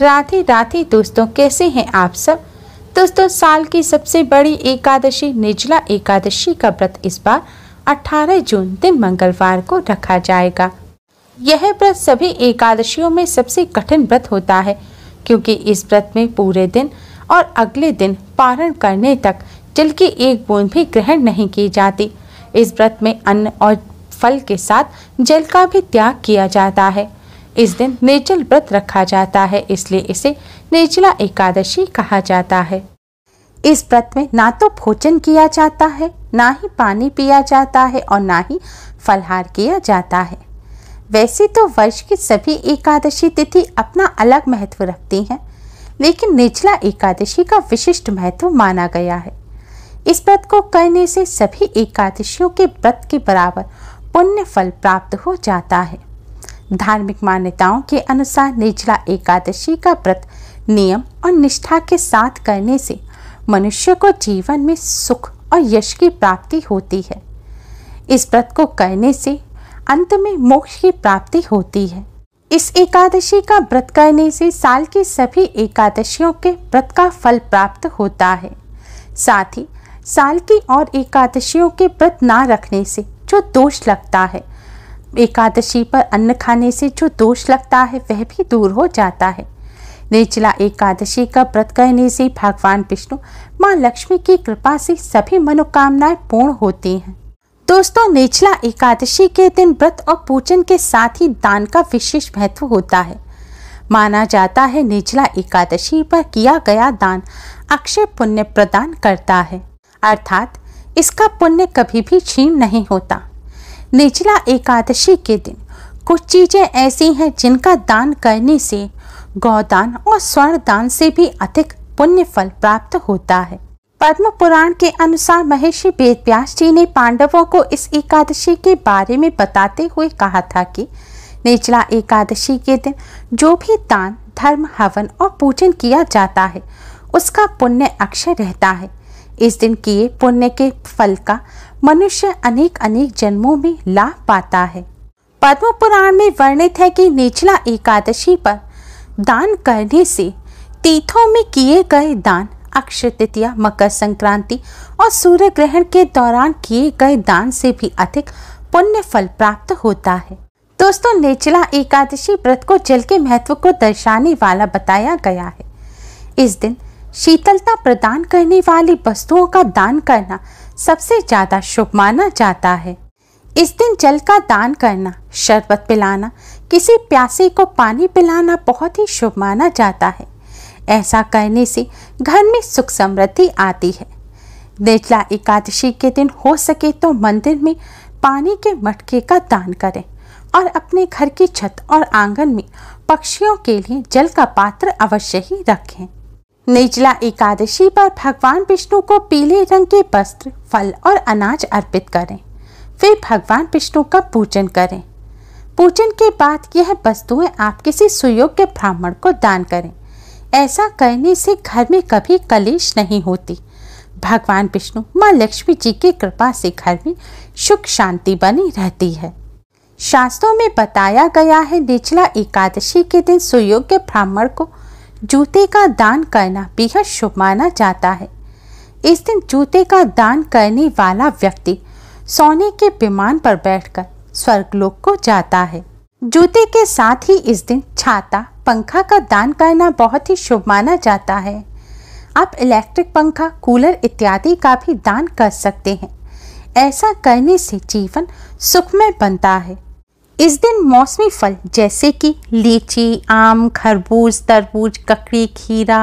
राधे राधे दोस्तों कैसे हैं आप सब दोस्तों साल की सबसे बड़ी एकादशी निचला एकादशी का व्रत इस बार 18 जून दिन मंगलवार को रखा जाएगा यह व्रत सभी एकादशियों में सबसे कठिन व्रत होता है क्योंकि इस व्रत में पूरे दिन और अगले दिन पारण करने तक जल की एक बूंद भी ग्रहण नहीं की जाती इस व्रत में अन्न और फल के साथ जल का भी त्याग किया जाता है इस दिन निर्जल व्रत रखा जाता है इसलिए इसे निर्जला एकादशी कहा जाता है इस व्रत में ना तो भोजन किया जाता है ना ही पानी पिया जाता है और ना ही फलहार किया जाता है वैसे तो वर्ष की सभी एकादशी तिथि अपना अलग महत्व रखती हैं लेकिन निचला एकादशी का विशिष्ट महत्व माना गया है इस व्रत को करने से सभी एकादशियों के व्रत के बराबर पुण्य फल प्राप्त हो जाता है धार्मिक मान्यताओं के अनुसार निचला एकादशी का व्रत नियम और निष्ठा के साथ करने से मनुष्य को जीवन में सुख और यश की प्राप्ति होती है इस व्रत को करने से अंत में मोक्ष की प्राप्ति होती है इस एकादशी का व्रत करने से साल की सभी एकादशियों के व्रत का फल प्राप्त होता है साथ ही साल की और एकादशियों के व्रत ना रखने से जो दोष लगता है एकादशी पर अन्न खाने से जो दोष लगता है वह भी दूर हो जाता है निचला एकादशी का व्रत करने से भगवान विष्णु माँ लक्ष्मी की कृपा से सभी मनोकामनाएं पूर्ण होती हैं दोस्तों निचला एकादशी के दिन व्रत और पूजन के साथ ही दान का विशेष महत्व होता है माना जाता है निचला एकादशी पर किया गया दान अक्षय पुण्य प्रदान करता है अर्थात इसका पुण्य कभी भी छीन नहीं होता निचला एकादशी के दिन कुछ चीज़ें ऐसी हैं जिनका दान करने से गौदान और स्वर्ण दान से भी अधिक पुण्य फल प्राप्त होता है पद्म पुराण के अनुसार महर्षि वेद व्यास जी ने पांडवों को इस एकादशी के बारे में बताते हुए कहा था कि निचला एकादशी के दिन जो भी दान धर्म हवन और पूजन किया जाता है उसका पुण्य अक्षय रहता है इस दिन किए पुण्य के फल का मनुष्य अनेक अनेक जन्मों में लाभ पाता है पद्म पुराण में वर्णित है कि निचला एकादशी पर दान करने से तीर्थों में किए गए दान अक्षय तृतीया मकर संक्रांति और सूर्य ग्रहण के दौरान किए गए दान से भी अधिक पुण्य फल प्राप्त होता है दोस्तों नेचला एकादशी व्रत को जल के महत्व को दर्शाने वाला बताया गया है इस दिन शीतलता प्रदान करने वाली वस्तुओं का दान करना सबसे ज़्यादा शुभ माना जाता है इस दिन जल का दान करना शरबत पिलाना किसी प्यासे को पानी पिलाना बहुत ही शुभ माना जाता है ऐसा करने से घर में सुख समृद्धि आती है निर्जला एकादशी के दिन हो सके तो मंदिर में पानी के मटके का दान करें और अपने घर की छत और आंगन में पक्षियों के लिए जल का पात्र अवश्य ही रखें निचला एकादशी पर भगवान विष्णु को पीले रंग के वस्त्र फल और अनाज अर्पित करें फिर भगवान विष्णु का पूजन करें पूजन के बाद यह वस्तुएं आप किसी सुयोग्य ब्राह्मण को दान करें ऐसा करने से घर में कभी कलेश नहीं होती भगवान विष्णु माँ लक्ष्मी जी की कृपा से घर में सुख शांति बनी रहती है शास्त्रों में बताया गया है निचला एकादशी के दिन सुयोग्य ब्राह्मण को जूते का दान करना बेहद शुभ माना जाता है इस दिन जूते का दान करने वाला व्यक्ति सोने के विमान पर बैठकर स्वर्गलोक को जाता है जूते के साथ ही इस दिन छाता पंखा का दान करना बहुत ही शुभ माना जाता है आप इलेक्ट्रिक पंखा कूलर इत्यादि का भी दान कर सकते हैं ऐसा करने से जीवन सुखमय बनता है इस दिन मौसमी फल जैसे कि लीची आम खरबूज तरबूज ककड़ी खीरा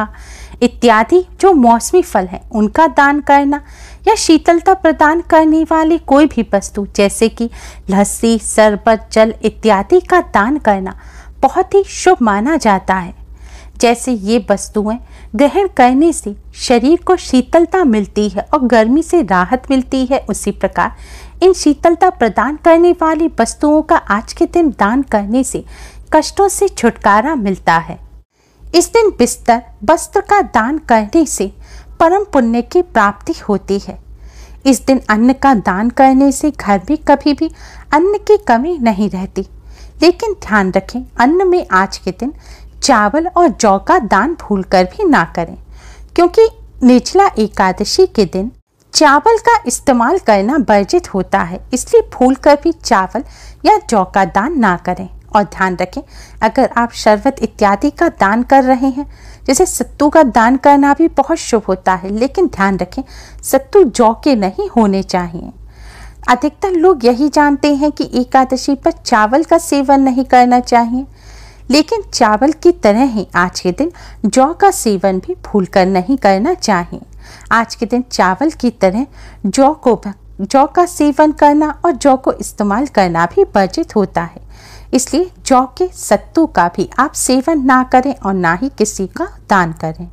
इत्यादि जो मौसमी फल हैं उनका दान करना या शीतलता प्रदान करने वाली कोई भी वस्तु जैसे कि लस्सी शरबत जल इत्यादि का दान करना बहुत ही शुभ माना जाता है जैसे ये वस्तुएं ग्रहण करने से शरीर को शीतलता मिलती है और गर्मी से राहत मिलती है उसी प्रकार इन शीतलता प्रदान करने वाली वस्तुओं का आज के दिन दान करने से कष्टों से छुटकारा मिलता है इस दिन बिस्तर वस्त्र का दान करने से परम पुण्य की प्राप्ति होती है इस दिन अन्न का दान करने से घर में कभी भी अन्न की कमी नहीं रहती लेकिन ध्यान रखें अन्न में आज के दिन चावल और जौ का दान भूलकर भी ना करें क्योंकि निचला एकादशी के दिन चावल का इस्तेमाल करना वर्जित होता है इसलिए भूल कर भी चावल या जौ का दान ना करें और ध्यान रखें अगर आप शरबत इत्यादि का दान कर रहे हैं जैसे सत्तू का दान करना भी बहुत शुभ होता है लेकिन ध्यान रखें सत्तू जौ के नहीं होने चाहिए अधिकतर लोग यही जानते हैं कि एकादशी पर चावल का सेवन नहीं करना चाहिए लेकिन चावल की तरह ही आज के दिन जौ का सेवन भी भूल कर नहीं करना चाहिए आज के दिन चावल की तरह जौ को जौ का सेवन करना और जौ को इस्तेमाल करना भी वर्जित होता है इसलिए जौ के सत्तू का भी आप सेवन ना करें और ना ही किसी का दान करें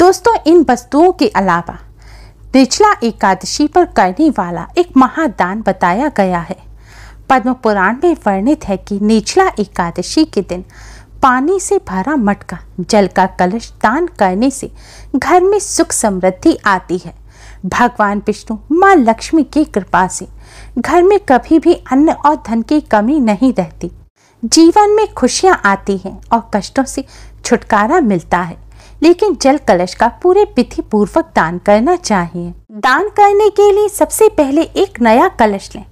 दोस्तों इन वस्तुओं के अलावा निचला एकादशी पर करने वाला एक महादान बताया गया है पद्म पुराण में वर्णित है कि निचला एकादशी के दिन पानी से भरा मटका जल का कलश दान करने से घर में सुख समृद्धि आती है भगवान विष्णु माँ लक्ष्मी की कृपा से घर में कभी भी अन्न और धन की कमी नहीं रहती जीवन में खुशियाँ आती हैं और कष्टों से छुटकारा मिलता है लेकिन जल कलश का पूरे विधि पूर्वक दान करना चाहिए दान करने के लिए सबसे पहले एक नया कलश लें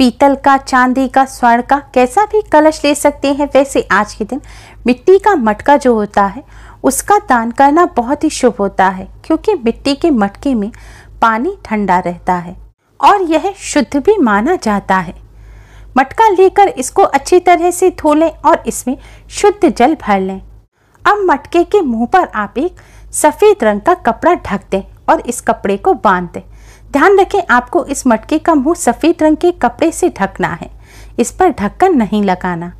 पीतल का चांदी का स्वर्ण का कैसा भी कलश ले सकते हैं वैसे आज के दिन मिट्टी का मटका जो होता है उसका दान करना बहुत ही शुभ होता है क्योंकि मिट्टी के मटके में पानी ठंडा रहता है और यह शुद्ध भी माना जाता है मटका लेकर इसको अच्छी तरह से धो लें और इसमें शुद्ध जल भर लें अब मटके के मुंह पर आप एक सफ़ेद रंग का कपड़ा ढक दें और इस कपड़े को बांध दें ध्यान रखें आपको इस मटके का मुंह सफ़ेद रंग के कपड़े से ढकना है इस पर ढक्कन नहीं लगाना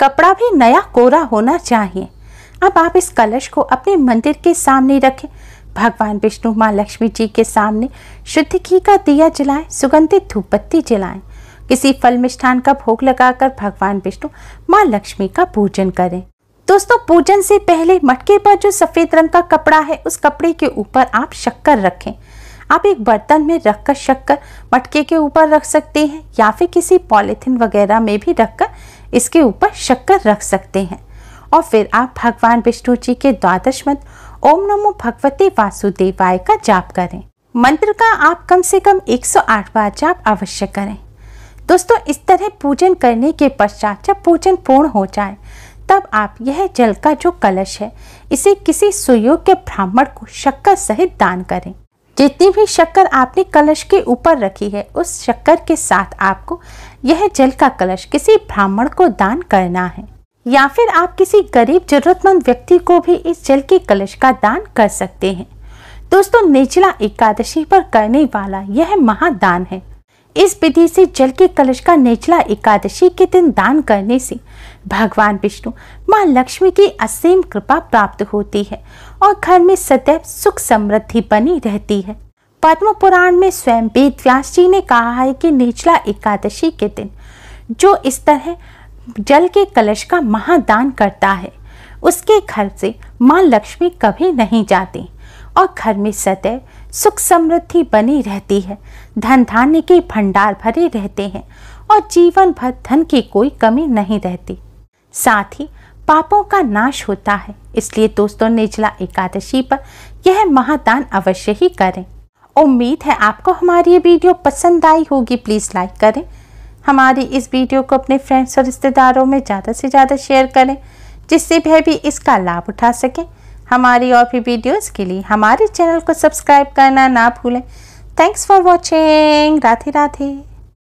कपड़ा भी नया कोरा होना चाहिए अब आप इस कलश को अपने मंदिर के सामने रखें भगवान विष्णु माँ लक्ष्मी जी के सामने शुद्ध घी का दिया जलाएं सुगंधित धूप बत्ती जलाएं किसी फल मिष्ठान का भोग लगाकर भगवान विष्णु माँ लक्ष्मी का पूजन करें दोस्तों पूजन से पहले मटके पर जो सफ़ेद रंग का कपड़ा है उस कपड़े के ऊपर आप शक्कर रखें आप एक बर्तन में रखकर शक्कर मटके के ऊपर रख सकते हैं या फिर किसी पॉलिथिन वगैरह में भी रखकर इसके ऊपर शक्कर रख सकते हैं और फिर आप भगवान विष्णु जी के द्वादश मंत्र ओम नमो भगवते वासुदेवाय का जाप करें मंत्र का आप कम से कम 108 बार जाप अवश्य करें दोस्तों इस तरह पूजन करने के पश्चात जब पूजन पूर्ण हो जाए तब आप यह जल का जो कलश है इसे किसी सुयोग्य ब्राह्मण को शक्कर सहित दान करें जितनी भी शक्कर आपने कलश के ऊपर रखी है उस शक्कर के साथ आपको यह जल का कलश किसी ब्राह्मण को दान करना है या फिर आप किसी गरीब जरूरतमंद व्यक्ति को भी इस जल के कलश का दान कर सकते हैं दोस्तों निचला एकादशी पर करने वाला यह महादान है इस विधि से जल के कलश का निचला एकादशी के दिन दान करने से भगवान विष्णु माँ लक्ष्मी की असीम कृपा प्राप्त होती है और घर में सदैव सुख समृद्धि बनी रहती है पद्म पुराण में स्वयं वेद व्यास जी ने कहा है कि निचला एकादशी के दिन जो इस तरह जल के कलश का महादान करता है उसके घर से माँ लक्ष्मी कभी नहीं जाती और घर में सदैव सुख समृद्धि बनी रहती है धन धान्य के भंडार भरे रहते हैं और जीवन भर धन की कोई कमी नहीं रहती साथ ही पापों का नाश होता है इसलिए दोस्तों निचला एकादशी पर यह महादान अवश्य ही करें उम्मीद है आपको हमारी ये वीडियो पसंद आई होगी प्लीज़ लाइक करें हमारी इस वीडियो को अपने फ्रेंड्स और रिश्तेदारों में ज़्यादा से ज़्यादा शेयर करें जिससे वह भी इसका लाभ उठा सकें हमारी और भी वीडियोस के लिए हमारे चैनल को सब्सक्राइब करना ना भूलें thanks for watching Radhe Radhe